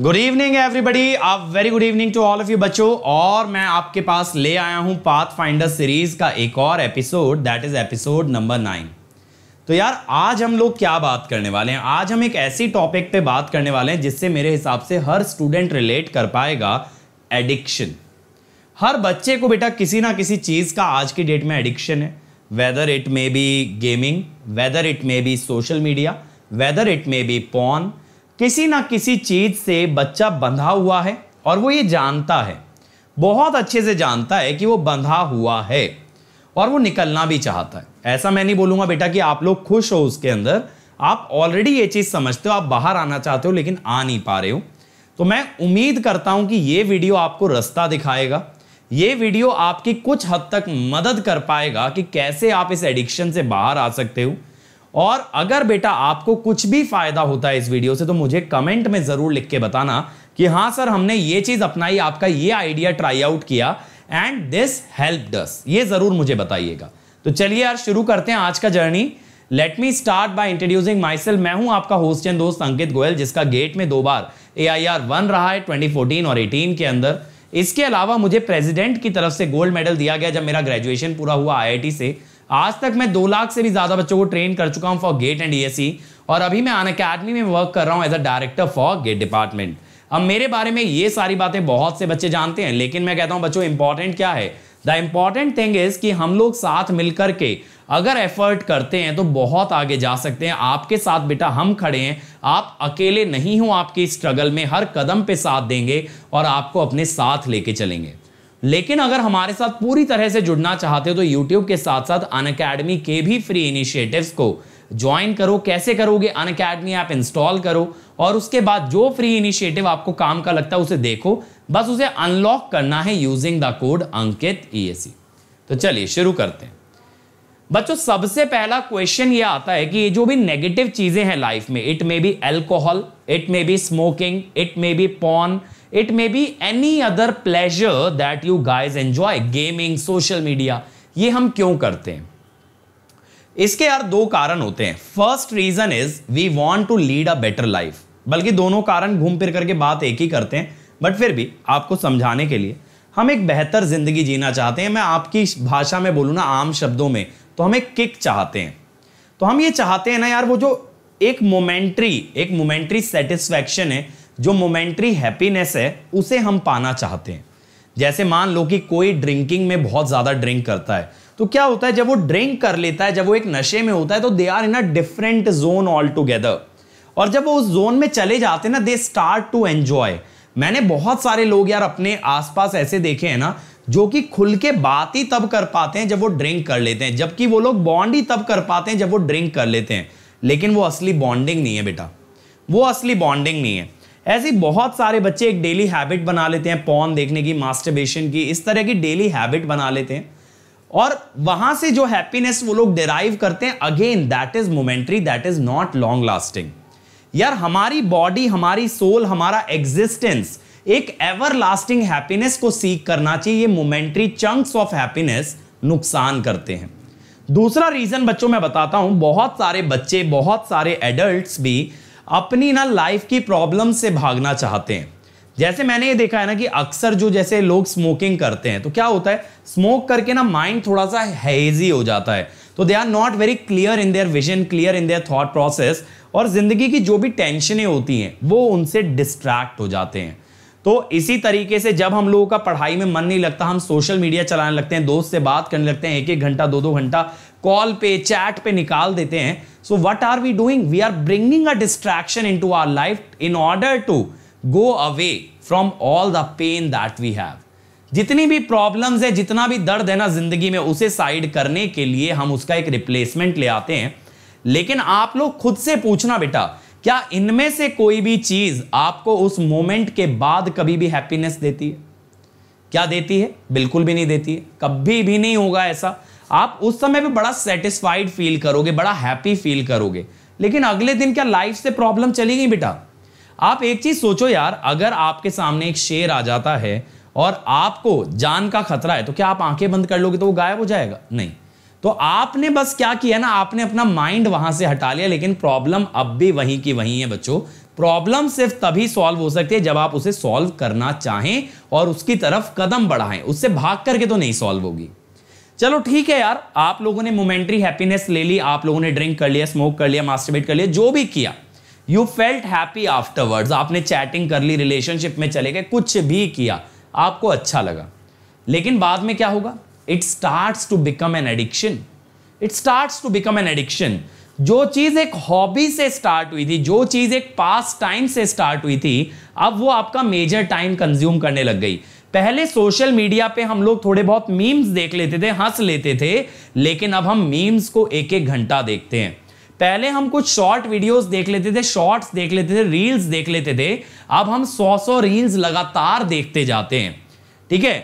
good evening everybody आप very good evening to all of you बच्चों और मैं आपके पास ले आया हूं पाथ फाइंडर सीरीज का एक और episode that is episode number nine तो यार आज हम लोग क्या बात करने वाले हैं आज हम एक ऐसी टॉपिक पे बात करने वाले हैं जिससे मेरे हिसाब से हर स्टूडेंट रिलेट कर पाएगा एडिक्शन हर बच्चे को बेटा किसी ना किसी चीज़ का आज की डेट में एडिक्शन है whether it may be gaming whether it may be social media whether it may be porn किसी ना किसी चीज़ से बच्चा बंधा हुआ है और वो ये जानता है बहुत अच्छे से जानता है कि वो बंधा हुआ है और वो निकलना भी चाहता है ऐसा मैं नहीं बोलूँगा बेटा कि आप लोग खुश हो उसके अंदर आप ऑलरेडी ये चीज़ समझते हो आप बाहर आना चाहते हो लेकिन आ नहीं पा रहे हो तो मैं उम्मीद करता हूँ कि ये वीडियो आपको रास्ता दिखाएगा ये वीडियो आपकी कुछ हद तक मदद कर पाएगा कि कैसे आप इस एडिक्शन से बाहर आ सकते हो और अगर बेटा आपको कुछ भी फायदा होता है इस वीडियो से तो मुझे कमेंट में जरूर लिख के बताना कि हाँ सर हमने ये चीज अपनाई आपका ये आइडिया ट्राई आउट किया एंड दिस हेल्प डस ये जरूर मुझे बताइएगा तो चलिए यार शुरू करते हैं आज का journey let me start by introducing myself मैं हूं आपका होस्ट एंड दोस्त अंकित गोयल जिसका गेट में दो बार ए आई आर वन रहा है ट्वेंटी फोर्टीन और एटीन के अंदर इसके अलावा मुझे प्रेसिडेंट की तरफ से गोल्ड मेडल दिया गया जब मेरा ग्रेजुएशन पूरा हुआ आईआईटी से आज तक मैं दो लाख से भी ज्यादा बच्चों को ट्रेन कर चुका हूँ फॉर गेट एंड ई और अभी मैं अन अकेडमी में वर्क कर रहा हूँ as a director for GATE department अब मेरे बारे में ये सारी बातें बहुत से बच्चे जानते हैं लेकिन मैं कहता हूँ बच्चों इंपॉर्टेंट क्या है द इम्पॉर्टेंट थिंग इज कि हम लोग साथ मिलकर के अगर एफर्ट करते हैं तो बहुत आगे जा सकते हैं आपके साथ बेटा हम खड़े हैं आप अकेले नहीं हो आपके स्ट्रगल में हर कदम पे साथ देंगे और आपको अपने साथ लेके चलेंगे लेकिन अगर हमारे साथ पूरी तरह से जुड़ना चाहते हो तो यूट्यूब के साथ साथ अन अकेडमी के भी फ्री इनिशिएटिव को ज्वाइन करो कैसे करोगे अन अकेडमी ऐप इंस्टॉल करो और उसके बाद जो फ्री इनिशिएटिव आपको काम का लगता है उसे देखो बस उसे अनलॉक करना है using the code Ankit E e तो चलिए शुरू करते हैं बच्चों सबसे पहला क्वेश्चन ये आता है कि ये जो भी नेगेटिव चीजें हैं लाइफ में it may be alcohol it may be smoking it may be porn it may be any other pleasure that you guys enjoy gaming social media ये हम क्यों करते हैं इसके यार दो कारण होते हैं first reason is we want to lead a better life बल्कि दोनों कारण घूम फिर करके बात एक ही करते हैं बट फिर भी आपको समझाने के लिए हम एक बेहतर जिंदगी जीना चाहते हैं मैं आपकी भाषा में बोलूँ ना आम शब्दों में तो हम एक किक चाहते हैं तो हम ये चाहते हैं ना यार वो जो एक मोमेंट्री एक मोमेंट्री सेटिस्फैक्शन है जो मोमेंट्री हैप्पीनेस है उसे हम पाना चाहते हैं जैसे मान लो कि कोई ड्रिंकिंग में बहुत ज़्यादा ड्रिंक करता है तो क्या होता है जब वो ड्रिंक कर लेता है जब वो एक नशे में होता है तो they are in a different zone all together और जब वो उस जोन में चले जाते हैं ना दे स्टार्ट टू एंजॉय मैंने बहुत सारे लोग यार अपने आसपास ऐसे देखे हैं ना जो कि खुल के बात ही तब कर पाते हैं जब वो ड्रिंक कर लेते हैं जबकि वो लोग बॉन्ड ही तब कर पाते हैं जब वो ड्रिंक कर लेते हैं लेकिन वो असली बॉन्डिंग नहीं है बेटा वो असली बॉन्डिंग नहीं है ऐसी बहुत सारे बच्चे एक डेली हैबिट बना लेते हैं पॉन देखने की मास्टरबेशन की इस तरह की डेली हैबिट बना लेते हैं और वहां से जो हैप्पीनेस वो लोग डिराइव करते हैं again that is momentary that is not long lasting यार हमारी बॉडी हमारी सोल हमारा एग्जिस्टेंस एक एवर लास्टिंग हैप्पीनेस को सीख करना चाहिए ये मोमेंट्री चंक्स ऑफ हैप्पीनेस नुकसान करते हैं दूसरा रीजन बच्चों मैं बताता हूं बहुत सारे बच्चे बहुत सारे एडल्ट भी अपनी ना लाइफ की प्रॉब्लम से भागना चाहते हैं जैसे मैंने ये देखा है ना कि अक्सर जो जैसे लोग स्मोकिंग करते हैं तो क्या होता है स्मोक करके ना माइंड थोड़ा सा हेजी हो जाता है तो they are not very clear in their vision clear in their thought process और ज़िंदगी की जो भी टेंशनें होती हैं वो उनसे डिस्ट्रैक्ट हो जाते हैं तो इसी तरीके से जब हम लोगों का पढ़ाई में मन नहीं लगता हम सोशल मीडिया चलाने लगते हैं दोस्त से बात करने लगते हैं एक एक घंटा दो दो घंटा कॉल पे चैट पे निकाल देते हैं so what are we doing we are bringing a distraction into our life in order to go away from all the pain that we have जितनी भी प्रॉब्लम्स है जितना भी दर्द है ना जिंदगी में उसे साइड करने के लिए हम उसका एक रिप्लेसमेंट ले आते हैं लेकिन आप लोग खुद से पूछना बेटा क्या इनमें से कोई भी चीज आपको उस मोमेंट के बाद कभी भी हैप्पीनेस देती है क्या देती है बिल्कुल भी नहीं देती है कभी भी नहीं होगा ऐसा आप उस समय भी बड़ा सेटिस्फाइड फील करोगे बड़ा हैप्पी फील करोगे लेकिन अगले दिन क्या लाइफ से प्रॉब्लम चली गई बेटा आप एक चीज सोचो यार अगर आपके सामने एक शेर आ जाता है और आपको जान का खतरा है तो क्या आप आंखें बंद कर लोगे तो वो गायब हो जाएगा नहीं तो आपने बस क्या किया ना आपने अपना माइंड वहां से हटा लिया लेकिन प्रॉब्लम अब भी वहीं की वहीं है बच्चों प्रॉब्लम सिर्फ तभी सॉल्व हो सकती है जब आप उसे सॉल्व करना चाहें और उसकी तरफ कदम बढ़ाएं उससे भाग करके तो नहीं सॉल्व होगी चलो ठीक है यार आप लोगों ने मोमेंट्री हैप्पीनेस ले ली आप लोगों ने ड्रिंक कर लिया स्मोक कर लिया मास्टरबेट कर लिया जो भी किया यू फेल्ट हैप्पी आफ्टरवर्ड्स आपने चैटिंग कर ली रिलेशनशिप में चले गए कुछ भी किया आपको अच्छा लगा लेकिन बाद में क्या होगा it start to become an addiction it start to become an addiction जो चीज एक हॉबी से स्टार्ट हुई थी जो चीज एक पास टाइम से स्टार्ट हुई थी अब वो आपका मेजर टाइम कंज्यूम करने लग गई पहले सोशल मीडिया पे हम लोग थोड़े बहुत मीम्स देख लेते थे हंस लेते थे लेकिन अब हम मीम्स को एक एक घंटा देखते हैं पहले हम कुछ शॉर्ट वीडियोस देख लेते थे शॉर्ट्स देख लेते थे रील्स देख लेते थे अब हम सौ सौ रील्स लगातार देखते जाते हैं ठीक है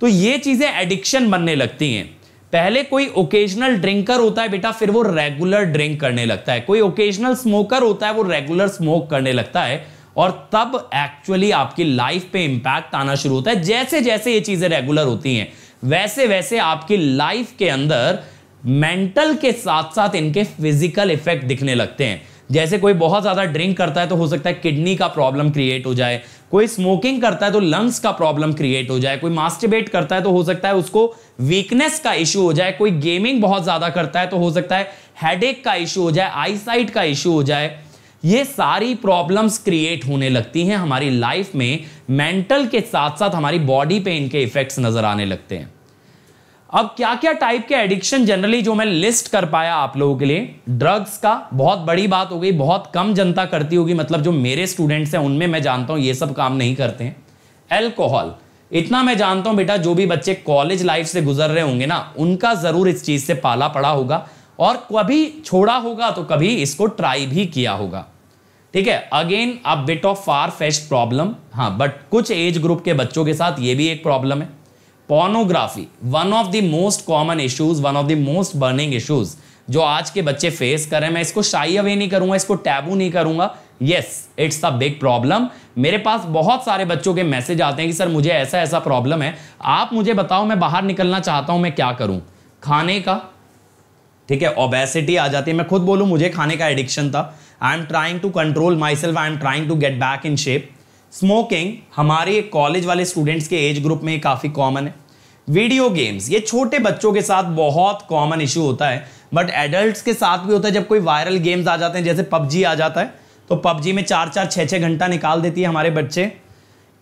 तो ये चीज़ें एडिक्शन बनने लगती हैं पहले कोई ओकेजनल ड्रिंकर होता है बेटा फिर वो रेगुलर ड्रिंक करने लगता है कोई ओकेजनल स्मोकर होता है वो रेगुलर स्मोक करने लगता है और तब एक्चुअली आपकी लाइफ पे इंपैक्ट आना शुरू होता है जैसे जैसे ये चीजें रेगुलर होती हैं वैसे वैसे आपकी लाइफ के अंदर मेंटल के साथ साथ इनके फिजिकल इफेक्ट दिखने लगते हैं जैसे कोई बहुत ज़्यादा ड्रिंक करता है तो हो सकता है किडनी का प्रॉब्लम क्रिएट हो जाए कोई स्मोकिंग करता है तो लंग्स का प्रॉब्लम क्रिएट हो जाए कोई मास्टिबेट करता है तो हो सकता है उसको वीकनेस का इश्यू हो जाए कोई गेमिंग बहुत ज़्यादा करता है तो हो सकता है हेडेक का इश्यू हो जाए आईसाइट का इश्यू हो जाए ये सारी प्रॉब्लम्स क्रिएट होने लगती हैं हमारी लाइफ में मेंटल के साथ साथ हमारी बॉडी पे इनके इफेक्ट्स नजर आने लगते हैं अब क्या क्या टाइप के एडिक्शन जनरली जो मैं लिस्ट कर पाया आप लोगों के लिए ड्रग्स का बहुत बड़ी बात हो गई बहुत कम जनता करती होगी मतलब जो मेरे स्टूडेंट्स हैं उनमें मैं जानता हूं ये सब काम नहीं करते हैं एल्कोहल इतना मैं जानता हूं बेटा जो भी बच्चे कॉलेज लाइफ से गुजर रहे होंगे ना उनका जरूर इस चीज से पाला पड़ा होगा और कभी छोड़ा होगा तो कभी इसको ट्राई भी किया होगा ठीक है again a bit of far-fetched problem हाँ बट कुछ एज ग्रुप के बच्चों के साथ ये भी एक प्रॉब्लम है pornography one of the most common issues one of the most burning issues जो आज के बच्चे फेस करें मैं इसको शाई अवे नहीं करूंगा इसको टैबू नहीं करूंगा yes it's a big problem मेरे पास बहुत सारे बच्चों के मैसेज आते हैं कि सर मुझे ऐसा ऐसा प्रॉब्लम है आप मुझे बताओ मैं बाहर निकलना चाहता हूं मैं क्या करूं खाने का ठीक है ओबेसिटी आ जाती है मैं खुद बोलूं मुझे खाने का एडिक्शन था I am trying to control myself I am trying to get back in shape smoking हमारे कॉलेज वाले स्टूडेंट्स के एज ग्रुप में काफ़ी कॉमन है वीडियो गेम्स ये छोटे बच्चों के साथ बहुत कॉमन इशू होता है बट एडल्ट के साथ भी होता है जब कोई वायरल गेम्स आ जाते हैं जैसे पबजी आ जाता है तो पबजी में चार चार छः छः घंटा निकाल देती है हमारे बच्चे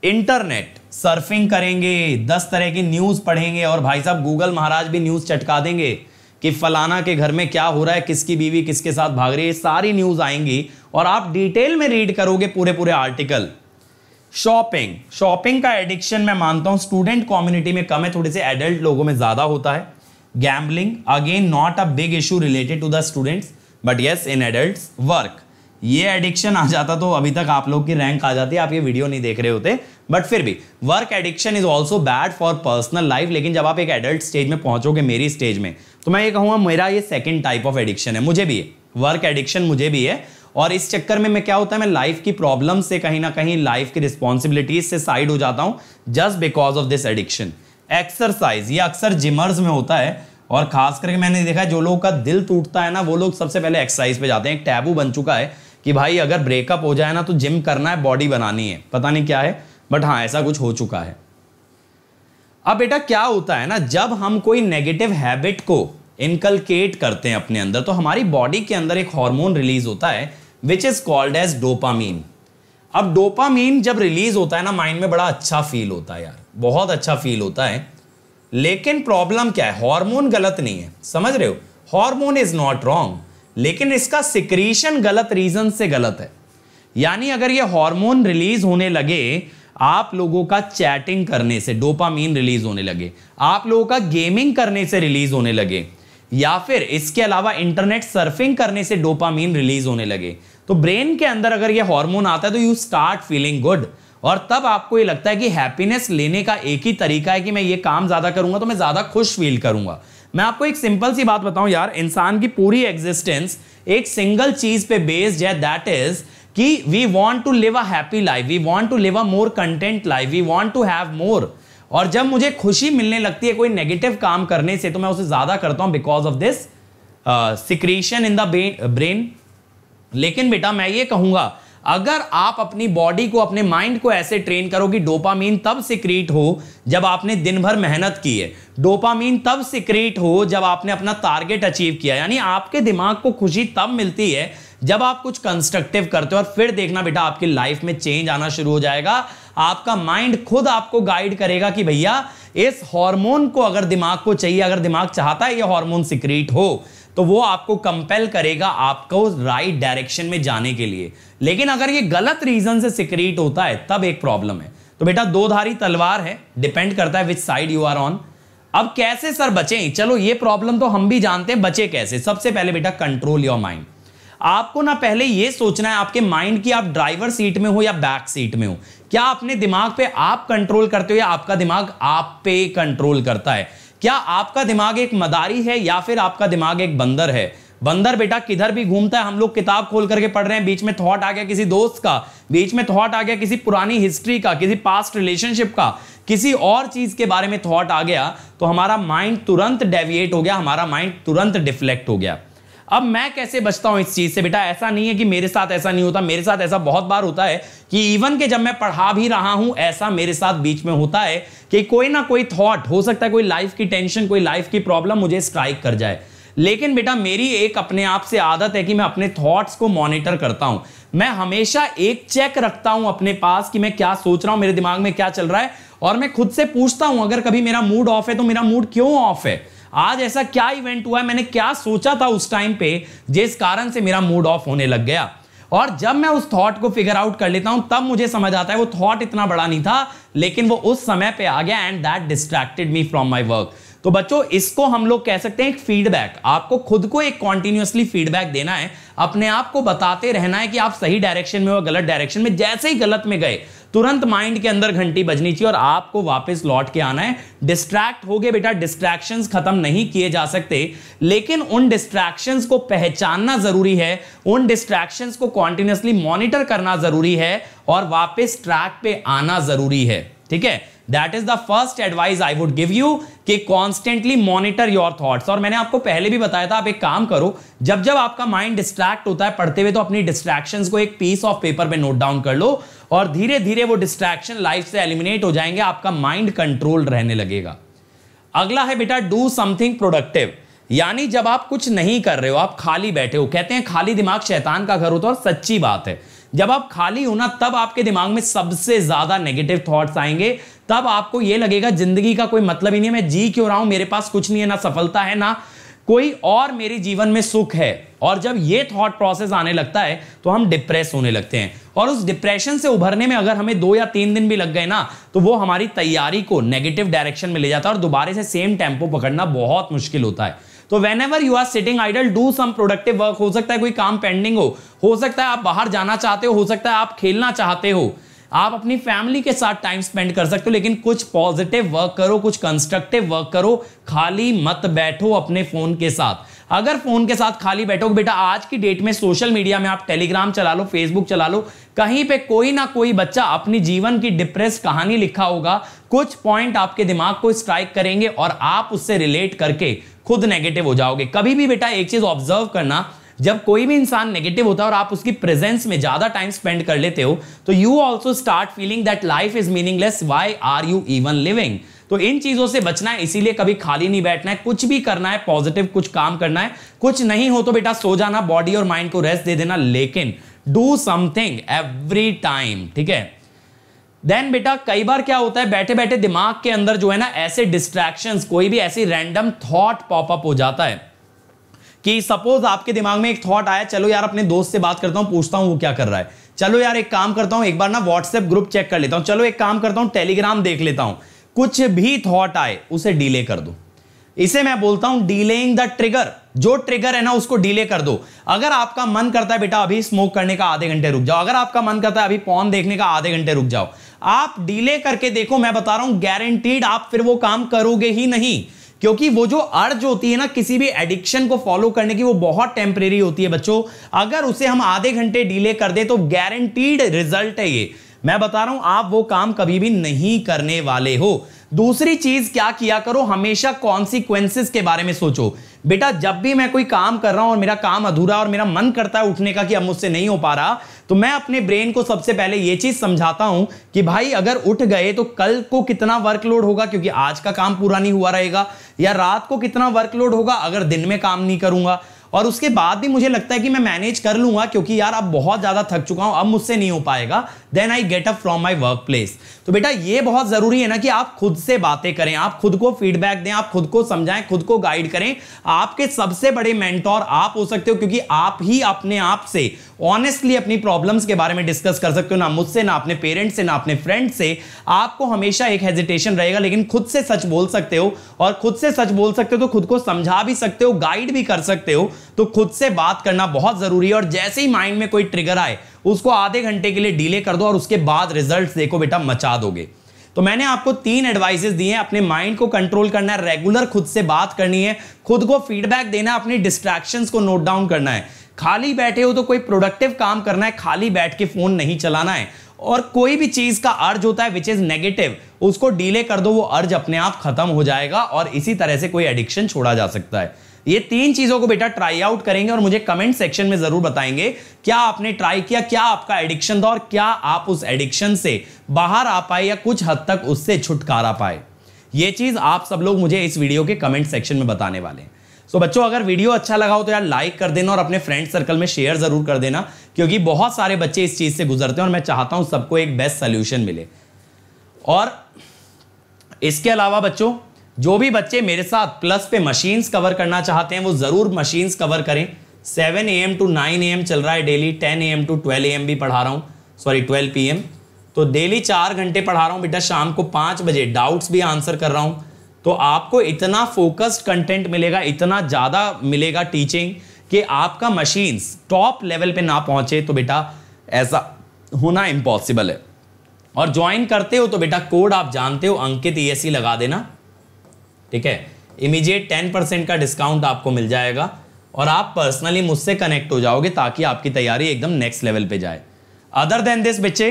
इंटरनेट सर्फिंग करेंगे दस तरह की न्यूज़ पढ़ेंगे और भाई साहब गूगल महाराज भी न्यूज़ चटका देंगे कि फलाना के घर में क्या हो रहा है किसकी बीवी किसके साथ भाग रही है सारी न्यूज आएंगी और आप डिटेल में रीड करोगे पूरे पूरे आर्टिकल शॉपिंग शॉपिंग का एडिक्शन मैं मानता हूं स्टूडेंट कम्युनिटी में कम है थोड़े से एडल्ट लोगों में ज्यादा होता है gambling again not a big issue related to the students but yes in adult work ये एडिक्शन आ जाता तो अभी तक आप लोग की रैंक आ जाती है आप ये वीडियो नहीं देख रहे होते बट फिर भी work addiction is also bad for personal life लेकिन जब आप एक एडल्ट स्टेज में पहुंचोगे मेरी स्टेज में तो मैं ये कहूँगा मेरा ये सेकेंड टाइप ऑफ एडिक्शन है मुझे भी है वर्क एडिक्शन मुझे भी है और इस चक्कर में मैं क्या होता है मैं लाइफ की प्रॉब्लम से कहीं ना कहीं लाइफ की रिस्पॉन्सिबिलिटीज से साइड हो जाता हूँ just because of this addiction exercise ये अक्सर जिमर्स में होता है और खास करके मैंने देखा है जो लोगों का दिल टूटता है ना वो लोग सबसे पहले एक्सरसाइज पे जाते हैं एक टैबू बन चुका है कि भाई अगर ब्रेकअप हो जाए ना तो जिम करना है बॉडी बनानी है पता नहीं क्या है बट हाँ ऐसा कुछ हो चुका है अब बेटा क्या होता है ना जब हम कोई नेगेटिव हैबिट को इनकलकेट करते हैं अपने अंदर तो हमारी बॉडी के अंदर एक हार्मोन रिलीज होता है which is called as dopamine अब डोपामीन जब रिलीज होता है ना माइंड में बड़ा अच्छा फील होता है यार बहुत अच्छा फील होता है लेकिन प्रॉब्लम क्या है हार्मोन गलत नहीं है समझ रहे हो हार्मोन इज नॉट रॉन्ग लेकिन इसका सिक्रीशन गलत रीजन से गलत है यानी अगर ये हार्मोन रिलीज होने लगे आप लोगों का चैटिंग करने से डोपामीन रिलीज होने लगे आप लोगों का गेमिंग करने से रिलीज होने लगे या फिर इसके अलावा इंटरनेट सर्फिंग करने से डोपामीन रिलीज होने लगे तो ब्रेन के अंदर अगर ये हार्मोन आता है तो यू स्टार्ट फीलिंग गुड और तब आपको ये लगता है कि हैप्पीनेस लेने का एक ही तरीका है कि मैं ये काम ज्यादा करूंगा तो मैं ज्यादा खुश फील करूंगा मैं आपको एक सिंपल सी बात बताऊं यार इंसान की पूरी एग्जिस्टेंस एक सिंगल चीज पे बेस्ड है दैट इज कि we want to live a happy life we want to live a more content life we want to have more और जब मुझे खुशी मिलने लगती है कोई नेगेटिव काम करने से तो मैं उसे ज्यादा करता हूं because of this secretion in the brain लेकिन बेटा मैं ये कहूंगा अगर आप अपनी बॉडी को अपने माइंड को ऐसे ट्रेन करो कि डोपामीन तब सिक्रीट हो जब आपने दिन भर मेहनत की है डोपामीन तब सिक्रीट हो जब आपने अपना टारगेट अचीव किया यानी आपके दिमाग को खुशी तब मिलती है जब आप कुछ कंस्ट्रक्टिव करते हो और फिर देखना बेटा आपकी लाइफ में चेंज आना शुरू हो जाएगा आपका माइंड खुद आपको गाइड करेगा कि भैया इस हार्मोन को अगर दिमाग को चाहिए अगर दिमाग चाहता है ये हार्मोन सिक्रीट हो तो वो आपको कंपेल करेगा आपको राइट डायरेक्शन में जाने के लिए लेकिन अगर ये गलत रीजन से सिक्रीट होता है तब एक प्रॉब्लम है तो बेटा दो धारी तलवार है डिपेंड करता है which side you are on अब कैसे सर बचे चलो ये प्रॉब्लम तो हम भी जानते हैं बचे कैसे सबसे पहले बेटा कंट्रोल योर माइंड आपको ना पहले ये सोचना है आपके माइंड की आप ड्राइवर सीट में हो या बैक सीट में हो क्या अपने दिमाग पे आप कंट्रोल करते हो या आपका दिमाग आप पे कंट्रोल करता है क्या आपका दिमाग एक मदारी है या फिर आपका दिमाग एक बंदर है बंदर बेटा किधर भी घूमता है हम लोग किताब खोल करके पढ़ रहे हैं बीच में थॉट आ गया किसी दोस्त का बीच में थॉट आ गया किसी पुरानी हिस्ट्री का किसी पास्ट रिलेशनशिप का किसी और चीज के बारे में थॉट आ गया तो हमारा माइंड तुरंत डेविएट हो गया हमारा माइंड तुरंत डिफ्लेक्ट हो गया अब मैं कैसे बचता हूं इस चीज़ से बेटा ऐसा नहीं है कि मेरे साथ ऐसा नहीं होता मेरे साथ ऐसा बहुत बार होता है कि इवन के जब मैं पढ़ा भी रहा हूं ऐसा मेरे साथ बीच में होता है कि कोई ना कोई थॉट हो सकता है कोई लाइफ की टेंशन कोई लाइफ की प्रॉब्लम मुझे स्ट्राइक कर जाए लेकिन बेटा मेरी एक अपने आप से आदत है कि मैं अपने थॉट्स को मॉनिटर करता हूं मैं हमेशा एक चेक रखता हूं अपने पास कि मैं क्या सोच रहा हूं मेरे दिमाग में क्या चल रहा है और मैं खुद से पूछता हूं अगर कभी मेरा मूड ऑफ है तो मेरा मूड क्यों ऑफ है आज ऐसा क्या इवेंट हुआ है मैंने क्या सोचा था उस टाइम पे जिस कारण से मेरा मूड ऑफ होने लग गया और जब मैं उस थॉट को फिगर आउट कर लेता हूं तब मुझे समझ आता है वो थॉट इतना बड़ा नहीं था लेकिन वो उस समय पे आ गया and that distracted me from my work तो बच्चों इसको हम लोग कह सकते हैं एक फीडबैक आपको खुद को एक कॉन्टिन्यूसली फीडबैक देना है अपने आप को बताते रहना है कि आप सही डायरेक्शन में हो गलत डायरेक्शन में जैसे ही गलत में गए तुरंत माइंड के अंदर घंटी बजनी चाहिए और आपको वापस लौट के आना है डिस्ट्रैक्ट हो गए बेटा डिस्ट्रैक्शन खत्म नहीं किए जा सकते लेकिन उन डिस्ट्रैक्शन को पहचानना जरूरी है उन डिस्ट्रैक्शन को कॉन्टिन्यूसली मॉनिटर करना जरूरी है और वापस ट्रैक पे आना जरूरी है ठीक है that is the first advice I would give you कि कॉन्स्टेंटली मॉनिटर योर थॉट्स और मैंने आपको पहले भी बताया था आप एक काम करो जब जब आपका माइंड डिस्ट्रैक्ट होता है पढ़ते हुए तो अपनी डिस्ट्रैक्शन को एक पीस ऑफ पेपर पे नोट डाउन कर लो और धीरे धीरे वो डिस्ट्रैक्शन लाइफ से एलिमिनेट हो जाएंगे आपका माइंड कंट्रोल रहने लगेगा अगला है बेटा डू समथिंग प्रोडक्टिव यानी जब आप कुछ नहीं कर रहे हो आप खाली बैठे हो कहते हैं खाली दिमाग शैतान का घर होता है और सच्ची बात है जब आप खाली हो ना तब आपके दिमाग में सबसे ज्यादा नेगेटिव थॉट्स आएंगे तब आपको यह लगेगा जिंदगी का कोई मतलब ही नहीं है मैं जी क्यों रहा हूं मेरे पास कुछ नहीं है ना सफलता है ना कोई और मेरे जीवन में सुख है और जब ये थॉट प्रोसेस आने लगता है तो हम डिप्रेस होने लगते हैं और उस डिप्रेशन से उभरने में अगर हमें दो या तीन दिन भी लग गए ना तो वो हमारी तैयारी को नेगेटिव डायरेक्शन में ले जाता है और दोबारे से सेम टेम्पो पकड़ना बहुत मुश्किल होता है तो whenever you are sitting idle do some productive work हो सकता है कोई काम पेंडिंग हो हो सकता है आप बाहर जाना चाहते हो हो सकता है आप खेलना चाहते हो आप अपनी फैमिली के साथ टाइम स्पेंड कर सकते हो लेकिन कुछ पॉजिटिव वर्क करो कुछ कंस्ट्रक्टिव वर्क करो खाली मत बैठो अपने फोन के साथ अगर फोन के साथ खाली बैठोगे बेटा आज की डेट में सोशल मीडिया में आप टेलीग्राम चला लो फेसबुक चला लो कहीं पे कोई ना कोई बच्चा अपनी जीवन की डिप्रेस कहानी लिखा होगा कुछ पॉइंट आपके दिमाग को स्ट्राइक करेंगे और आप उससे रिलेट करके खुद नेगेटिव हो जाओगे कभी भी बेटा एक चीज ऑब्जर्व करना जब कोई भी इंसान नेगेटिव होता है और आप उसकी प्रेजेंस में ज्यादा टाइम स्पेंड कर लेते हो तो you also start feeling that life is meaningless why are you even living तो इन चीजों से बचना है इसीलिए कभी खाली नहीं बैठना है कुछ भी करना है पॉजिटिव कुछ काम करना है कुछ नहीं हो तो बेटा सो जाना बॉडी और माइंड को रेस्ट दे देना लेकिन डू समथिंग एवरी टाइम ठीक है देन बेटा कई बार क्या होता है बैठे बैठे दिमाग के अंदर जो है ना ऐसे डिस्ट्रैक्शंस कोई भी ऐसी रैंडम थॉट पॉपअप हो जाता है कि सपोज आपके दिमाग में एक थॉट आया चलो यार अपने दोस्त से बात करता हूँ पूछता हूँ वो क्या कर रहा है चलो यार एक काम करता हूँ एक बार ना व्हाट्सएप ग्रुप चेक कर लेता हूँ चलो एक काम करता हूँ टेलीग्राम देख लेता हूँ कुछ भी थॉट आए उसे डिले कर दो इसे मैं बोलता हूं डीलेइंग द ट्रिगर जो ट्रिगर है ना उसको डिले कर दो अगर आपका मन करता है बेटा अभी स्मोक करने का आधे घंटे रुक जाओ अगर आपका मन करता है अभी पॉन देखने का आधे घंटे रुक जाओ आप डिले करके देखो मैं बता रहा हूं गारंटीड आप फिर वो काम करोगे ही नहीं क्योंकि वो जो अर्ज होती है ना किसी भी एडिक्शन को फॉलो करने की वो बहुत टेम्परेरी होती है बच्चों अगर उसे हम आधे घंटे डिले कर दे तो गारंटीड रिजल्ट है ये मैं बता रहा हूं आप वो काम कभी भी नहीं करने वाले हो दूसरी चीज क्या किया करो हमेशा कॉन्सिक्वेंसिस के बारे में सोचो बेटा जब भी मैं कोई काम कर रहा हूं और मेरा काम अधूरा और मेरा मन करता है उठने का कि अब मुझसे नहीं हो पा रहा तो मैं अपने ब्रेन को सबसे पहले यह चीज समझाता हूं कि भाई अगर उठ गए तो कल को कितना वर्कलोड होगा क्योंकि आज का काम पूरा नहीं हुआ रहेगा या रात को कितना वर्कलोड होगा अगर दिन में काम नहीं करूंगा और उसके बाद भी मुझे लगता है कि मैं मैनेज कर लूंगा क्योंकि यार अब बहुत ज़्यादा थक चुका हूं अब मुझसे नहीं हो पाएगा then I get up from my work place तो बेटा ये बहुत ज़रूरी है ना कि आप खुद से बातें करें आप खुद को फीडबैक दें आप खुद को समझाएं खुद को गाइड करें आपके सबसे बड़े मेंटोर आप हो सकते हो क्योंकि आप ही अपने आप से ऑनेस्टली अपनी प्रॉब्लम्स के बारे में डिस्कस कर सकते हो ना मुझसे ना अपने पेरेंट्स से ना अपने फ्रेंड से आपको हमेशा एक हेजिटेशन रहेगा लेकिन खुद से सच बोल सकते हो और खुद से सच बोल सकते हो तो खुद को समझा भी सकते हो गाइड भी कर सकते हो तो खुद से बात करना बहुत जरूरी है और जैसे ही माइंड में कोई ट्रिगर आए उसको आधे घंटे के लिए डिले कर दो और उसके बाद रिजल्ट देखो बेटा मचा दोगे तो मैंने आपको तीन एडवाइसेस दिए हैं अपने माइंड को कंट्रोल करना है रेगुलर खुद से बात करनी है खुद को फीडबैक देना है अपनी डिस्ट्रैक्शंस को नोट डाउन करना है खाली बैठे हो तो कोई प्रोडक्टिव काम करना है खाली बैठ के फोन नहीं चलाना है और कोई भी चीज का अर्ज होता है विच इज नेगेटिव उसको डीले कर दो वो अर्ज अपने आप खत्म हो जाएगा और इसी तरह से कोई एडिक्शन छोड़ा जा सकता है ये तीन चीजों को बेटा ट्राई आउट करेंगे और मुझे कमेंट सेक्शन में जरूर बताएंगे क्या आपने ट्राई किया क्या आपका एडिक्शन था और क्या आप उस एडिक्शन से बाहर आ पाए या कुछ हद तक उससे छुटकारा पाए ये चीज आप सब लोग मुझे इस वीडियो के कमेंट सेक्शन में बताने वाले हैं सो so, बच्चों अगर वीडियो अच्छा लगा हो तो यार लाइक कर देना और अपने फ्रेंड सर्कल में शेयर जरूर कर देना क्योंकि बहुत सारे बच्चे इस चीज़ से गुजरते हैं और मैं चाहता हूँ सबको एक बेस्ट सोल्यूशन मिले और इसके अलावा बच्चों जो भी बच्चे मेरे साथ प्लस पे मशीन्स कवर करना चाहते हैं वो ज़रूर मशीन्स कवर करें seven A M to nine A M चल रहा है daily ten A M to twelve A M भी पढ़ा रहा हूँ सॉरी ट्वेल्व पी एम तो डेली चार घंटे पढ़ा रहा हूँ बेटा शाम को पाँच बजे डाउट्स भी आंसर कर रहा हूँ तो आपको इतना फोकस्ड कंटेंट मिलेगा इतना ज़्यादा मिलेगा टीचिंग कि आपका मशीन्स टॉप लेवल पे ना पहुंचे तो बेटा ऐसा होना इम्पॉसिबल है और ज्वाइन करते हो तो बेटा कोड आप जानते हो अंकित ई e लगा देना ठीक है इमीजिएट टेन परसेंट का डिस्काउंट आपको मिल जाएगा और आप पर्सनली मुझसे कनेक्ट हो जाओगे ताकि आपकी तैयारी एकदम नेक्स्ट लेवल पे जाए अदर देन दिस बच्चे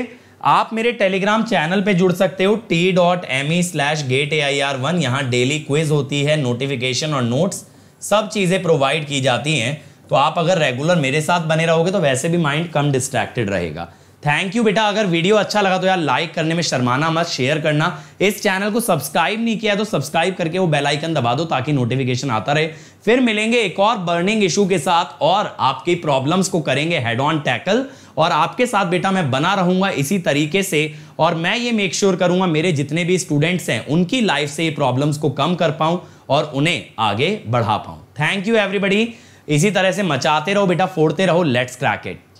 आप मेरे टेलीग्राम चैनल पे जुड़ सकते हो T dot M E slash get A I R one यहाँ डेली क्विज होती है नोटिफिकेशन और नोट्स सब चीज़ें प्रोवाइड की जाती हैं तो आप अगर रेगुलर मेरे साथ बने रहोगे तो वैसे भी माइंड कम डिस्ट्रैक्टेड रहेगा थैंक यू बेटा अगर वीडियो अच्छा लगा तो यार लाइक करने में शर्माना मत शेयर करना इस चैनल को सब्सक्राइब नहीं किया तो सब्सक्राइब करके वो बेल आइकन दबा दो ताकि नोटिफिकेशन आता रहे फिर मिलेंगे एक और बर्निंग इशू के साथ और आपकी प्रॉब्लम्स को करेंगे हेड ऑन टैकल और आपके साथ बेटा मैं बना रहूंगा इसी तरीके से और मैं ये मेक श्योर sure करूंगा मेरे जितने भी स्टूडेंट्स हैं उनकी लाइफ से ये प्रॉब्लम्स को कम कर पाऊं और उन्हें आगे बढ़ा पाऊं थैंक यू एवरीबडी इसी तरह से मचाते रहो बेटा फोड़ते रहो लेट्स क्रैक इट